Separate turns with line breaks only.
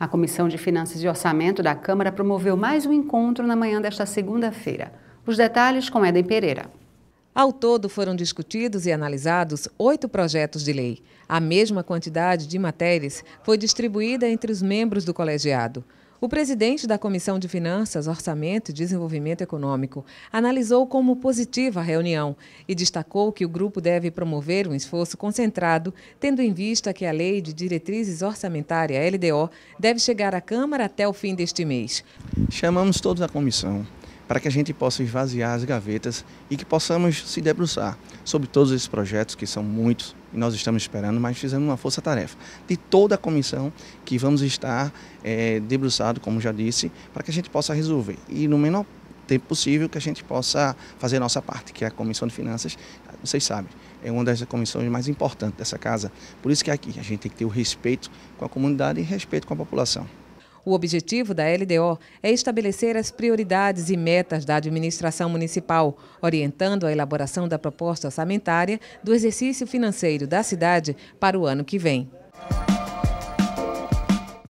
A Comissão de Finanças e Orçamento da Câmara promoveu mais um encontro na manhã desta segunda-feira. Os detalhes com Eden Pereira.
Ao todo, foram discutidos e analisados oito projetos de lei. A mesma quantidade de matérias foi distribuída entre os membros do colegiado. O presidente da Comissão de Finanças, Orçamento e Desenvolvimento Econômico analisou como positiva a reunião e destacou que o grupo deve promover um esforço concentrado, tendo em vista que a Lei de Diretrizes Orçamentária, LDO, deve chegar à Câmara até o fim deste mês.
Chamamos todos a comissão para que a gente possa esvaziar as gavetas e que possamos se debruçar sobre todos esses projetos, que são muitos e nós estamos esperando, mas fizemos uma força-tarefa de toda a comissão que vamos estar é, debruçado, como já disse, para que a gente possa resolver. E no menor tempo possível que a gente possa fazer a nossa parte, que é a Comissão de Finanças, vocês sabem, é uma das comissões mais importantes dessa casa. Por isso que é aqui a gente tem que ter o respeito com a comunidade e respeito com a população.
O objetivo da LDO é estabelecer as prioridades e metas da administração municipal, orientando a elaboração da proposta orçamentária do exercício financeiro da cidade para o ano que vem.